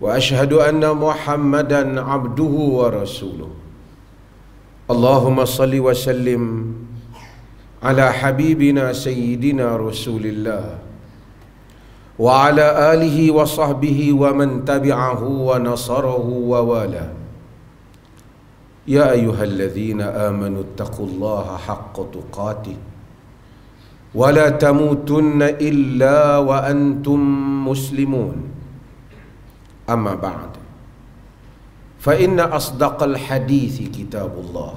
واشهد ان محمدا عبده ورسوله اللهم صل وسلم على حبيبنا سيدنا رسول الله وعلى اله وصحبه ومن تبعه ونصره وواله يا ايها الذين امنوا اتقوا الله حق تقاته ولا تموتن الا وانتم مسلمون أما بعد فإن أصدق الحديث كتاب الله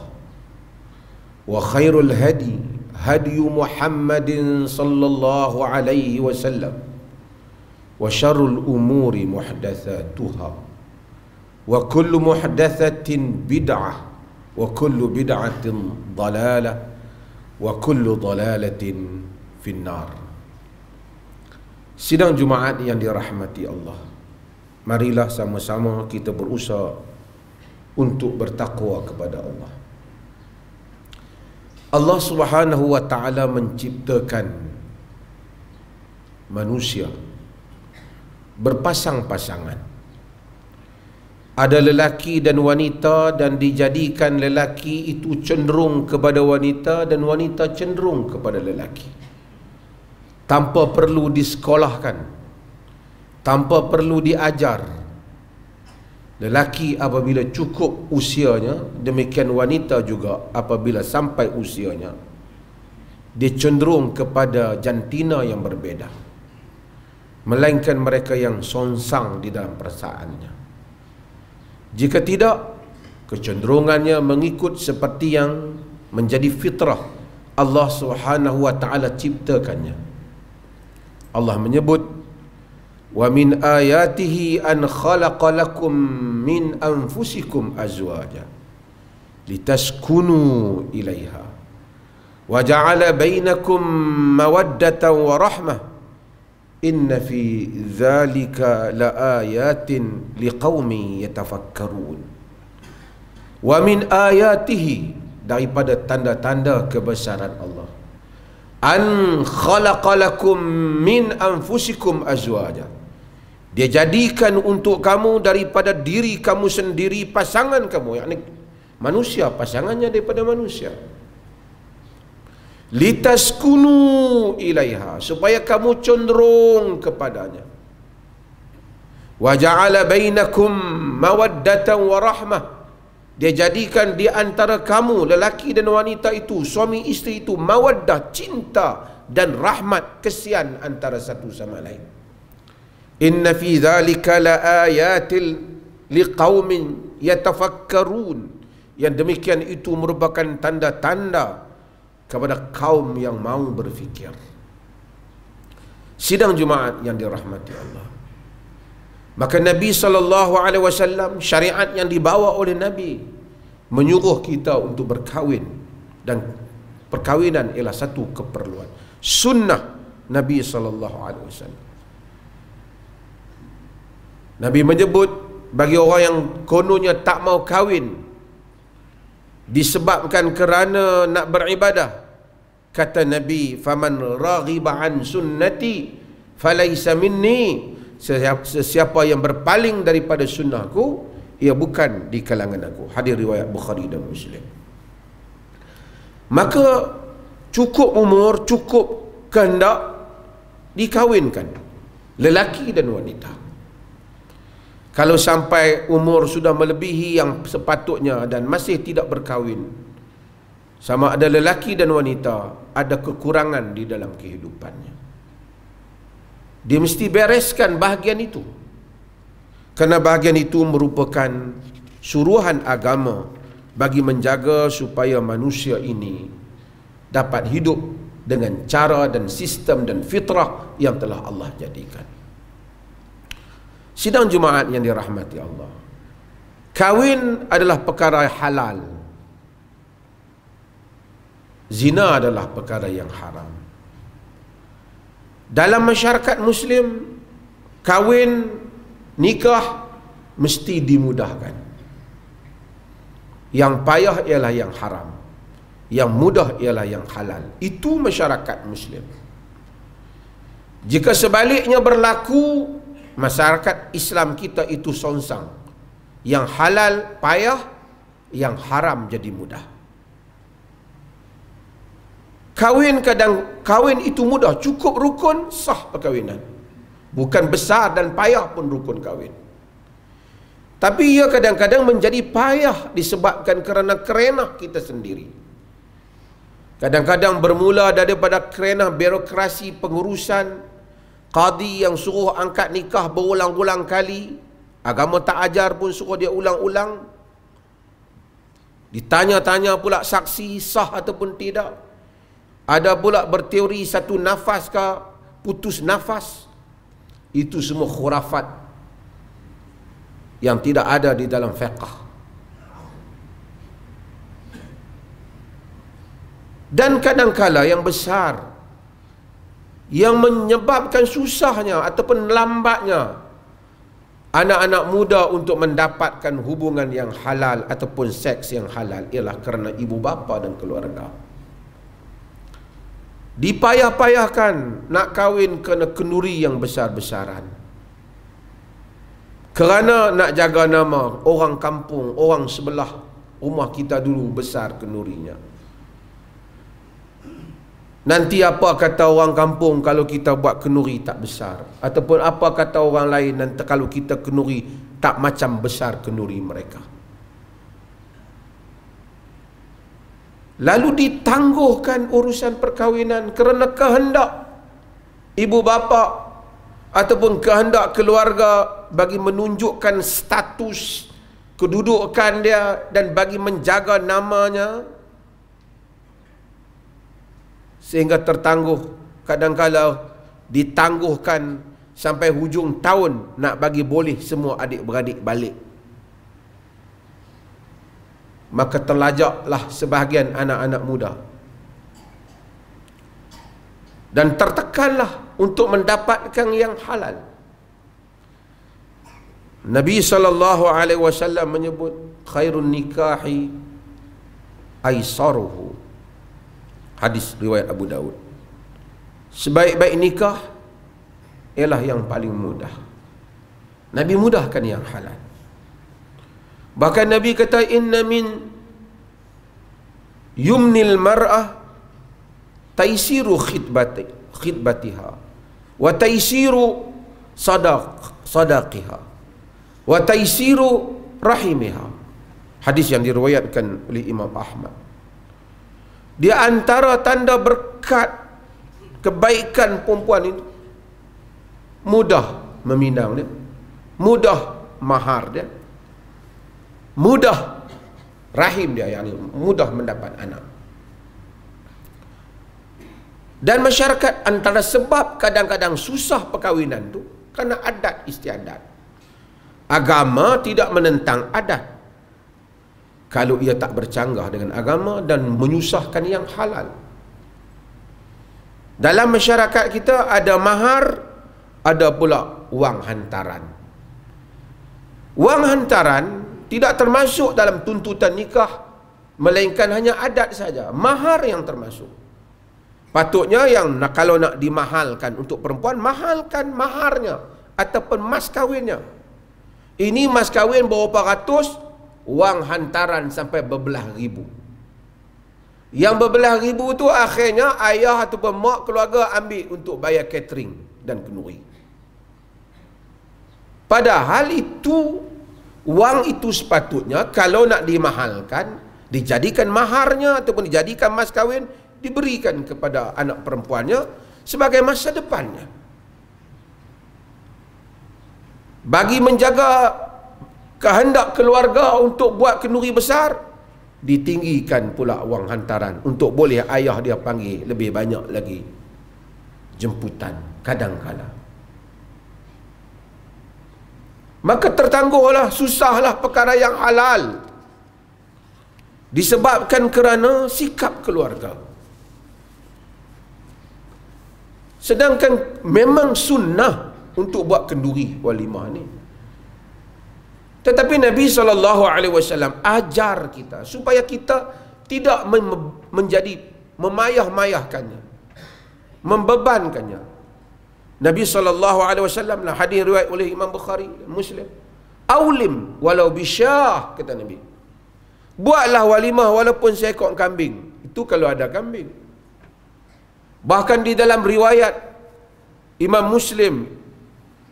وخير الهدي هدي محمد صلى الله عليه وسلم وشر الأمور محدثاتها وكل محدثة بدعة وكل بدعة ضلالة وكل ضلالة في النار سيدان Jumaat yang رحمتي الله marilah sama-sama kita berusaha untuk bertakwa kepada Allah. Allah Subhanahu wa taala menciptakan manusia berpasang-pasangan. Ada lelaki dan wanita dan dijadikan lelaki itu cenderung kepada wanita dan wanita cenderung kepada lelaki. Tanpa perlu disekolahkan, tanpa perlu diajar lelaki apabila cukup usianya demikian wanita juga apabila sampai usianya dia cenderung kepada jantina yang berbeda melainkan mereka yang sonsang di dalam perasaannya jika tidak kecenderungannya mengikut seperti yang menjadi fitrah Allah Subhanahu wa taala ciptakannya Allah menyebut ومن آياته أن خلق لكم من أنفسكم أزواجا لتسكنوا إليها وجعل بينكم مودة ورحمة إن في ذلك لآيات لقوم يتفكرون ومن آياته daripada tanda-tanda kebesaran Allah an khalaqalakum min anfusikum azwaja dia jadikan untuk kamu daripada diri kamu sendiri pasangan kamu yakni manusia pasangannya daripada manusia. Litas kunu ilaiha supaya kamu condong kepadanya. Wa ja'ala bainakum mawaddatan wa rahmah. Dia jadikan di antara kamu lelaki dan wanita itu suami isteri itu mawaddah cinta dan rahmat kesian antara satu sama lain. إن في ذلك لآيات لقوم يتفكرون yang demikian itu merupakan tanda-tanda kepada kaum yang mau berfikir sidang jumaat yang dirahmati Allah maka Nabi saw syariat yang dibawa oleh Nabi menyuruh kita untuk berkahwin dan perkahwinan ialah satu keperluan sunnah Nabi saw Nabi menyebut bagi orang yang kononnya tak mau kahwin disebabkan kerana nak beribadah kata Nabi faman raghiba an sunnati falaysa minni sesiapa yang berpaling daripada sunnahku ia bukan di kalangan aku hadir riwayat Bukhari dan Muslim maka cukup umur cukup kehendak dikahwinkan lelaki dan wanita kalau sampai umur sudah melebihi yang sepatutnya dan masih tidak berkahwin Sama ada lelaki dan wanita ada kekurangan di dalam kehidupannya Dia mesti bereskan bahagian itu Kerana bahagian itu merupakan suruhan agama Bagi menjaga supaya manusia ini dapat hidup dengan cara dan sistem dan fitrah yang telah Allah jadikan Sidang Jumaat yang dirahmati Allah. Kawin adalah perkara halal. Zina adalah perkara yang haram. Dalam masyarakat Muslim, kawin, nikah mesti dimudahkan. Yang payah ialah yang haram. Yang mudah ialah yang halal. Itu masyarakat Muslim. Jika sebaliknya berlaku, masyarakat Islam kita itu sonsang. Yang halal payah, yang haram jadi mudah. Kawin kadang kawin itu mudah, cukup rukun sah perkahwinan. Bukan besar dan payah pun rukun kawin. Tapi ia kadang-kadang menjadi payah disebabkan kerana kerenah kita sendiri. Kadang-kadang bermula daripada kerenah birokrasi pengurusan, Qadi yang suruh angkat nikah berulang-ulang kali Agama tak ajar pun suruh dia ulang-ulang Ditanya-tanya pula saksi sah ataupun tidak Ada pula berteori satu nafas ke putus nafas Itu semua khurafat Yang tidak ada di dalam fiqah Dan kadang-kala yang besar yang menyebabkan susahnya ataupun lambatnya anak-anak muda untuk mendapatkan hubungan yang halal ataupun seks yang halal ialah kerana ibu bapa dan keluarga. Dipayah-payahkan nak kahwin kena kenduri yang besar-besaran. Kerana nak jaga nama orang kampung, orang sebelah rumah kita dulu besar kenurinya. Nanti apa kata orang kampung kalau kita buat kenuri tak besar Ataupun apa kata orang lain nanti kalau kita kenuri tak macam besar kenuri mereka Lalu ditangguhkan urusan perkahwinan kerana kehendak ibu bapa ataupun kehendak keluarga bagi menunjukkan status kedudukan dia dan bagi menjaga namanya sehingga tertangguh kadangkala ditangguhkan sampai hujung tahun nak bagi boleh semua adik-beradik balik maka terlajaklah sebahagian anak-anak muda dan tertekanlah untuk mendapatkan yang halal Nabi saw menyebut khairun nikahi aisaruhu Hadis riwayat Abu Daud Sebaik-baik nikah Ialah yang paling mudah Nabi mudahkan yang halal Bahkan Nabi kata Inna min Yumnil mar'ah Taisiru khidbati, khidbatiha Wa taisiru sadaq, sadaqiha Wa taisiru rahimiha Hadis yang diriwayatkan oleh Imam Ahmad di antara tanda berkat kebaikan perempuan itu mudah meminang dia. Mudah mahar dia. Mudah rahim dia yang mudah mendapat anak. Dan masyarakat antara sebab kadang-kadang susah perkahwinan tu kerana adat istiadat. Agama tidak menentang adat kalau ia tak bercanggah dengan agama dan menyusahkan yang halal dalam masyarakat kita ada mahar ada pula wang hantaran wang hantaran tidak termasuk dalam tuntutan nikah melainkan hanya adat saja mahar yang termasuk patutnya yang nak, kalau nak dimahalkan untuk perempuan mahalkan maharnya ataupun mas kawinnya ini mas kawin berapa ratus Wang hantaran sampai berbelah ribu Yang berbelah ribu tu akhirnya Ayah ataupun mak keluarga ambil untuk bayar catering dan kenuri Padahal itu Wang itu sepatutnya kalau nak dimahalkan Dijadikan maharnya ataupun dijadikan mas kahwin Diberikan kepada anak perempuannya Sebagai masa depannya Bagi menjaga kehendak keluarga untuk buat kenduri besar ditinggikan pula wang hantaran untuk boleh ayah dia panggil lebih banyak lagi jemputan kadang kala maka tertangguhlah susahlah perkara yang halal disebabkan kerana sikap keluarga sedangkan memang sunnah untuk buat kenduri walimah ni tetapi Nabi SAW ajar kita supaya kita tidak mem- menjadi memayah-mayahkannya. Membebankannya. Nabi SAW lah hadir riwayat oleh Imam Bukhari, Muslim. Aulim walau bisyah, kata Nabi. Buatlah walimah walaupun seekor kambing. Itu kalau ada kambing. Bahkan di dalam riwayat Imam Muslim,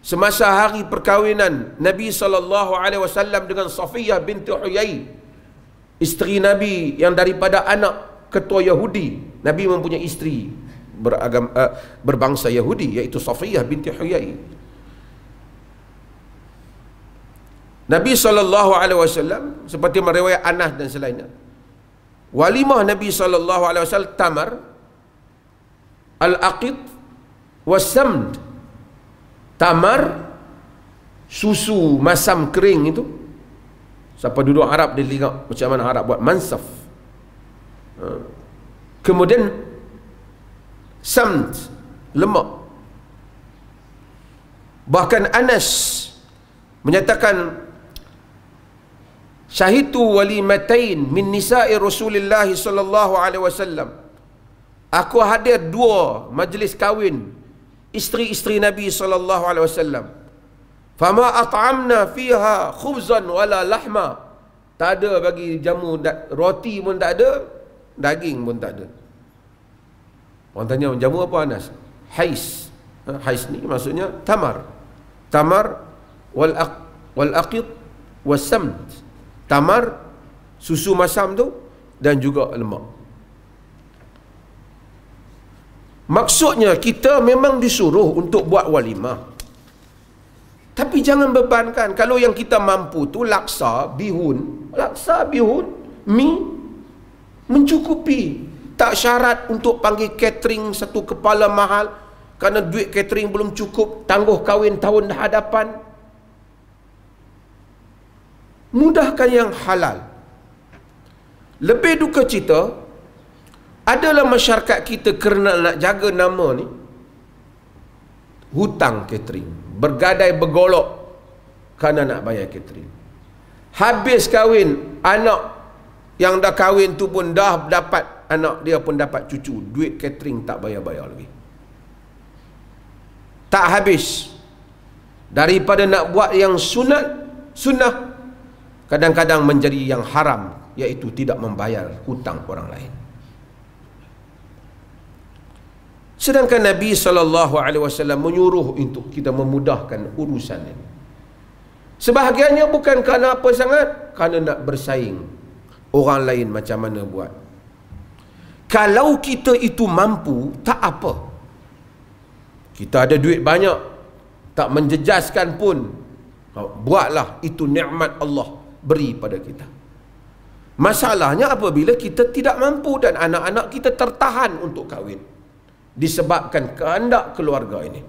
semasa hari perkahwinan Nabi sallallahu alaihi wasallam dengan Safiyyah binti Huyai isteri Nabi yang daripada anak ketua Yahudi Nabi mempunyai isteri beragama eh, berbangsa Yahudi iaitu Safiyyah binti Huyai Nabi sallallahu alaihi wasallam seperti meriwayat Anas dan selainnya walimah Nabi sallallahu alaihi wasallam tamar al-aqid was-samd tamar susu masam kering itu siapa duduk Arab dia lihat macam mana Arab buat mansaf ha. kemudian samt lemak bahkan Anas menyatakan syahitu walimatain min nisa'i Rasulillah sallallahu alaihi wasallam aku hadir dua majlis kahwin isteri-isteri Nabi sallallahu alaihi wasallam. Fama at'amna fiha khubzan wala lahma. Tak ada bagi jamu roti pun tak ada, daging pun tak ada. Orang tanya jamu apa Anas? Hais. Ha, hais ni maksudnya tamar. Tamar wal aq wal aqit was samt. Tamar susu masam tu dan juga lemak. Maksudnya kita memang disuruh untuk buat walimah. Tapi jangan bebankan kalau yang kita mampu tu laksa, bihun, laksa, bihun, mi mencukupi. Tak syarat untuk panggil catering satu kepala mahal kerana duit catering belum cukup tangguh kahwin tahun hadapan. Mudahkan yang halal. Lebih duka cita, adalah masyarakat kita kerana nak jaga nama ni Hutang catering Bergadai bergolok Kerana nak bayar catering Habis kahwin Anak yang dah kahwin tu pun dah dapat Anak dia pun dapat cucu Duit catering tak bayar-bayar lagi Tak habis Daripada nak buat yang sunat Sunnah Kadang-kadang menjadi yang haram Iaitu tidak membayar hutang orang lain Sedangkan Nabi saw menyuruh untuk kita memudahkan urusan ini. Sebahagiannya bukan kerana apa sangat, kerana nak bersaing orang lain macam mana buat. Kalau kita itu mampu, tak apa. Kita ada duit banyak, tak menjejaskan pun. Ha, buatlah itu nikmat Allah beri pada kita. Masalahnya apabila kita tidak mampu dan anak-anak kita tertahan untuk kahwin disebabkan kehendak keluarga ini.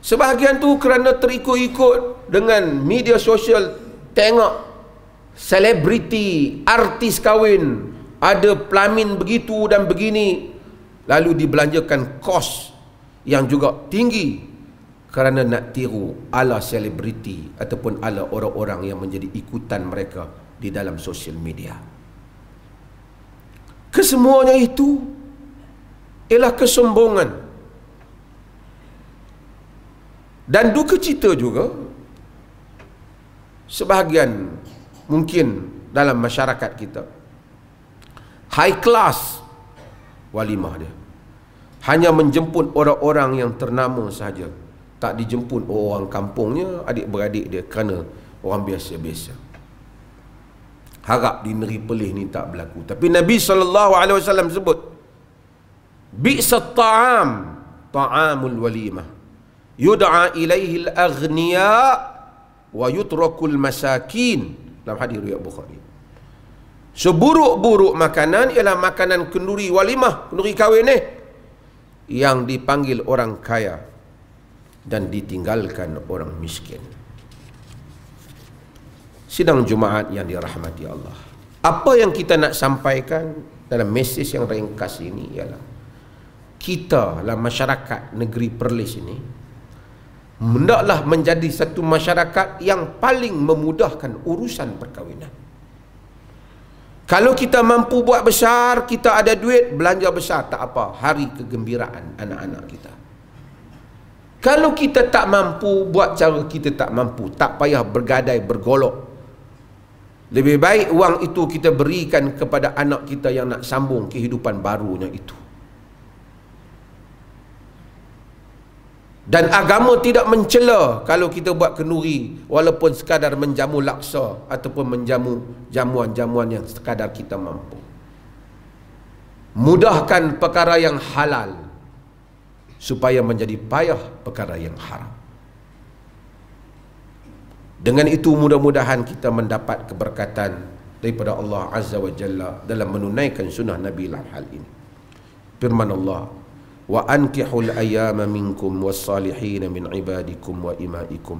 Sebahagian tu kerana terikut-ikut dengan media sosial tengok selebriti artis kahwin ada pelamin begitu dan begini lalu dibelanjakan kos yang juga tinggi kerana nak tiru ala selebriti ataupun ala orang-orang yang menjadi ikutan mereka di dalam sosial media. Kesemuanya itu ialah kesombongan. Dan duka cita juga sebahagian mungkin dalam masyarakat kita high class walimah dia hanya menjemput orang-orang yang ternama sahaja tak dijemput orang kampungnya adik-beradik dia kerana orang biasa-biasa harap di negeri pelih ni tak berlaku tapi Nabi SAW sebut bi'sa ta'am ta'amul walimah yud'a ilaihi al-aghniya wa yutrakul masakin dalam hadis riwayat Bukhari seburuk-buruk makanan ialah makanan kenduri walimah kenduri kahwin ni yang dipanggil orang kaya dan ditinggalkan orang miskin sidang Jumaat yang dirahmati Allah. Apa yang kita nak sampaikan dalam mesej yang ringkas ini ialah kita lah masyarakat negeri Perlis ini hendaklah menjadi satu masyarakat yang paling memudahkan urusan perkahwinan. Kalau kita mampu buat besar, kita ada duit, belanja besar tak apa, hari kegembiraan anak-anak kita. Kalau kita tak mampu buat cara kita tak mampu, tak payah bergadai bergolok lebih baik wang itu kita berikan kepada anak kita yang nak sambung kehidupan barunya itu. Dan agama tidak mencela kalau kita buat kenduri walaupun sekadar menjamu laksa ataupun menjamu jamuan-jamuan yang sekadar kita mampu. Mudahkan perkara yang halal supaya menjadi payah perkara yang haram. Dengan itu mudah-mudahan kita mendapat keberkatan daripada Allah Azza wa Jalla dalam menunaikan sunnah Nabi dalam hal ini. Firman Allah, "Wa ankihul ayyama minkum was salihin min ibadikum wa imaikum.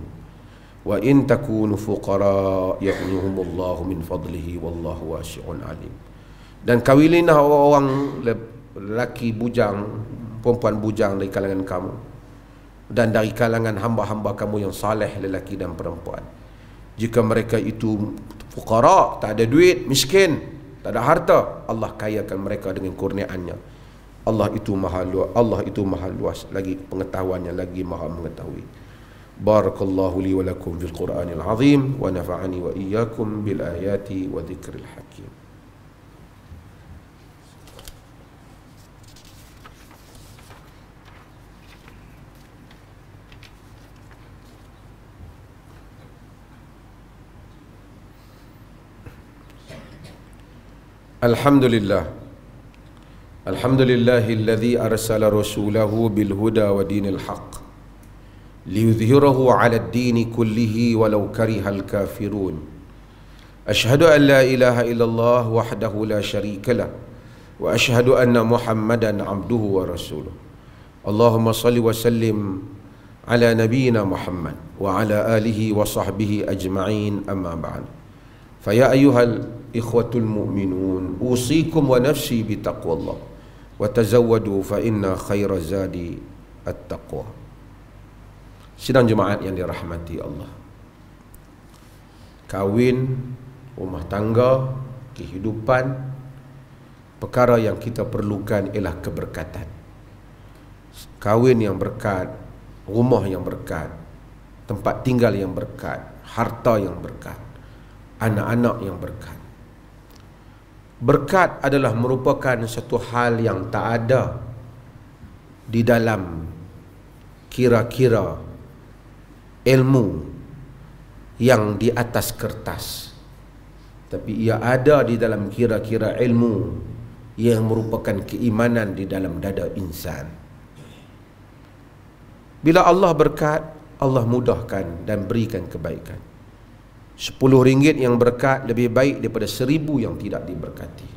Wa in takunu fuqara yaghnihum Allah min fadlihi wallahu wasi'un alim." Dan kawilinah orang-orang lelaki bujang, perempuan bujang dari kalangan kamu dan dari kalangan hamba-hamba kamu yang saleh lelaki dan perempuan jika mereka itu fukara tak ada duit miskin tak ada harta Allah kayakan mereka dengan kurniaannya Allah itu maha luas Allah itu maha luas lagi pengetahuannya lagi maha mengetahui barakallahu li wa lakum fil qur'anil azim wa nafa'ani wa iyyakum bil ayati wa dhikril hakim الحمد لله الحمد لله الذي أرسل رسوله بالهدى ودين الحق ليظهره على الدين كله ولو كره الكافرون أشهد أن لا إله إلا الله وحده لا شريك له وأشهد أن محمدا عبده ورسوله اللهم صل وسلم على نبينا محمد وعلى آله وصحبه أجمعين أما بعد فيا أيها ال ikhwatul mu'minun usikum wa nafsi bitaqwallah wa tazawwadu fa inna khaira zadi at-taqwa sidang jemaah yang dirahmati Allah Kawin, rumah tangga kehidupan perkara yang kita perlukan ialah keberkatan Kawin yang berkat rumah yang berkat tempat tinggal yang berkat harta yang berkat anak-anak yang berkat Berkat adalah merupakan satu hal yang tak ada di dalam kira-kira ilmu yang di atas kertas tapi ia ada di dalam kira-kira ilmu yang merupakan keimanan di dalam dada insan bila Allah berkat Allah mudahkan dan berikan kebaikan Sepuluh ringgit yang berkat lebih baik daripada seribu yang tidak diberkati.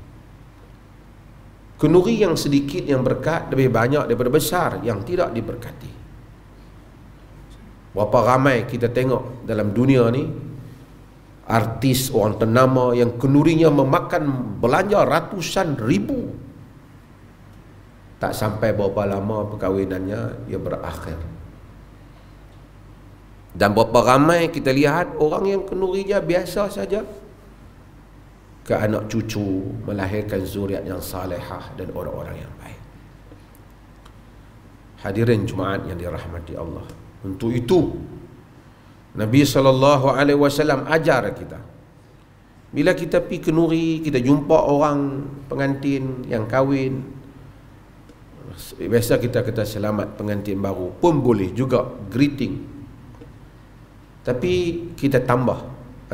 Kenuri yang sedikit yang berkat lebih banyak daripada besar yang tidak diberkati. Berapa ramai kita tengok dalam dunia ni artis orang ternama yang kenurinya memakan belanja ratusan ribu tak sampai berapa lama perkahwinannya ia berakhir dan berapa ramai kita lihat orang yang kenurinya biasa saja ke anak cucu melahirkan zuriat yang salehah dan orang-orang yang baik. Hadirin Jumaat yang dirahmati Allah. Untuk itu Nabi saw ajar kita. Bila kita pi kenuri, kita jumpa orang pengantin yang kahwin. Biasa kita kata selamat pengantin baru pun boleh juga greeting tapi kita tambah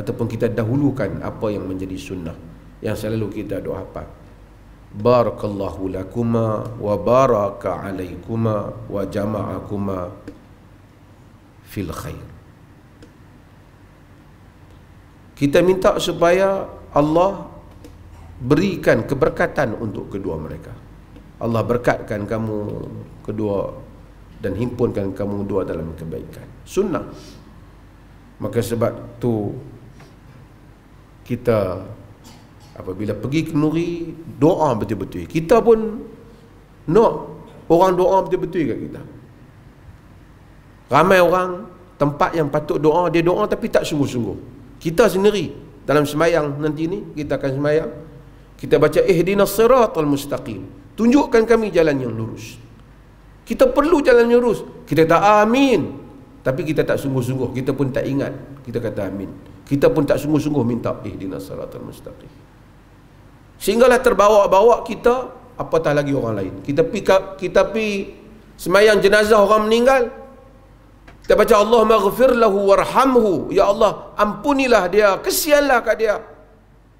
ataupun kita dahulukan apa yang menjadi sunnah yang selalu kita doa apa. Barakallahu lakuma wa baraka alaikuma wa jama'akuma fil khair. Kita minta supaya Allah berikan keberkatan untuk kedua mereka. Allah berkatkan kamu kedua dan himpunkan kamu dua dalam kebaikan. Sunnah. Maka sebab tu kita apabila pergi ke Nuri doa betul-betul. Kita pun nak orang doa betul-betul kat kita. Ramai orang tempat yang patut doa dia doa tapi tak sungguh-sungguh. Kita sendiri dalam semayang nanti ni kita akan semayang kita baca eh ihdinas siratal mustaqim. Tunjukkan kami jalan yang lurus. Kita perlu jalan yang lurus. Kita tak amin. Tapi kita tak sungguh-sungguh, kita pun tak ingat, kita kata amin. Kita pun tak sungguh-sungguh minta ihdinas eh, siratal mustaqim. Sehinggalah terbawa-bawa kita apatah lagi orang lain. Kita pi kita pi semayang jenazah orang meninggal. Kita baca Allahumma ghafir lahu warhamhu. Ya Allah, ampunilah dia, kesianlah kat dia.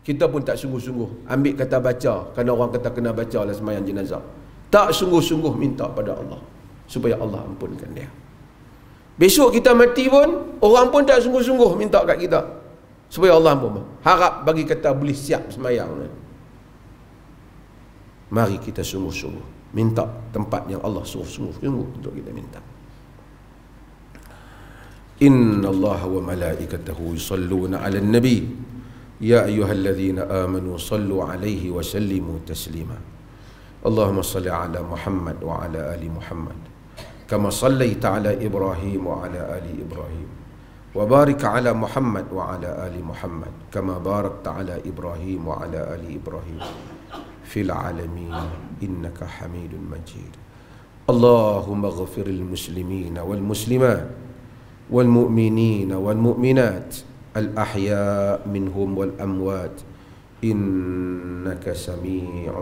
Kita pun tak sungguh-sungguh ambil kata baca kerana orang kata kena baca lah semayang jenazah. Tak sungguh-sungguh minta pada Allah supaya Allah ampunkan dia. Besok kita mati pun Orang pun tak sungguh-sungguh minta kat kita Supaya Allah pun Harap bagi kata boleh siap semayang Mari kita sungguh-sungguh Minta tempat yang Allah sungguh sungguh-sungguh Untuk kita minta Inna Allah wa malaikatahu yusalluna ala nabi Ya ayuhalladzina amanu sallu alaihi wa sallimu taslima Allahumma salli ala Muhammad wa ala ali Muhammad كما صليت على إبراهيم وعلى آل إبراهيم وبارك على محمد وعلى آل محمد كما باركت على إبراهيم وعلى آل إبراهيم في العالمين إنك حميد مجيد اللهم اغفر المسلمين والمسلمات والمؤمنين والمؤمنات الأحياء منهم والأموات إنك سميع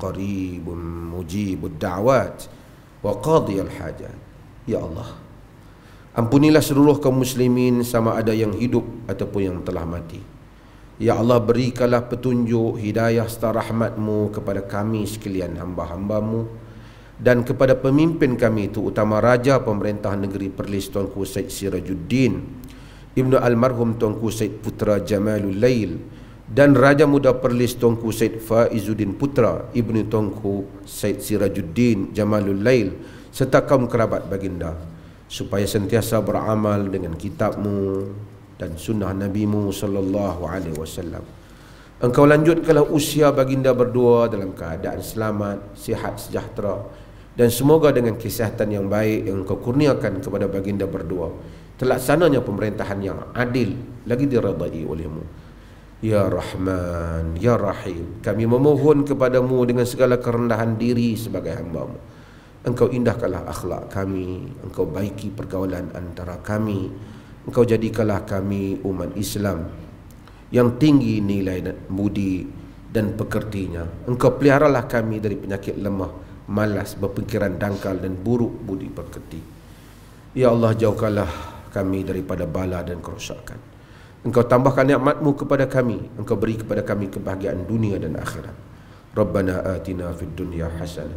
قريب مجيب الدعوات wa qadiyal hajat ya Allah ampunilah seluruh kaum muslimin sama ada yang hidup ataupun yang telah mati ya Allah berikanlah petunjuk hidayah serta rahmatmu kepada kami sekalian hamba-hambamu dan kepada pemimpin kami itu utama raja pemerintah negeri Perlis Tuanku Said Sirajuddin Ibnu Almarhum Tuanku Said Putra Jamalul Lail dan Raja Muda Perlis Tongku Said Faizuddin Putra Ibni Tongku Said Sirajuddin Jamalul Lail serta kaum kerabat baginda supaya sentiasa beramal dengan kitabmu dan sunnah nabimu sallallahu alaihi wasallam engkau lanjutkanlah usia baginda berdua dalam keadaan selamat sihat sejahtera dan semoga dengan kesihatan yang baik yang engkau kurniakan kepada baginda berdua telah pemerintahan yang adil lagi diradai olehmu Ya Rahman, Ya Rahim Kami memohon kepadamu dengan segala kerendahan diri sebagai hambamu Engkau indahkanlah akhlak kami Engkau baiki pergaulan antara kami Engkau jadikanlah kami umat Islam Yang tinggi nilai budi dan pekertinya Engkau peliharalah kami dari penyakit lemah Malas, berpikiran dangkal dan buruk budi pekerti Ya Allah jauhkanlah kami daripada bala dan kerosakan Engkau tambahkan nikmatmu kepada kami Engkau beri kepada kami kebahagiaan dunia dan akhirat Rabbana atina fid dunya hasanah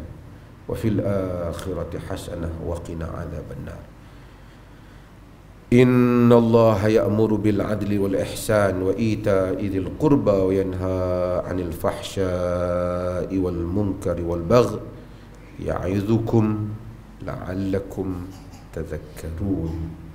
Wa fil akhirati hasanah Wa qina azab an-nar Inna Allah ya'muru bil adli wal ihsan Wa ita idil qurba Wa yanha anil fahsyai wal munkari wal bagh Ya'idhukum la'allakum tadhakkarun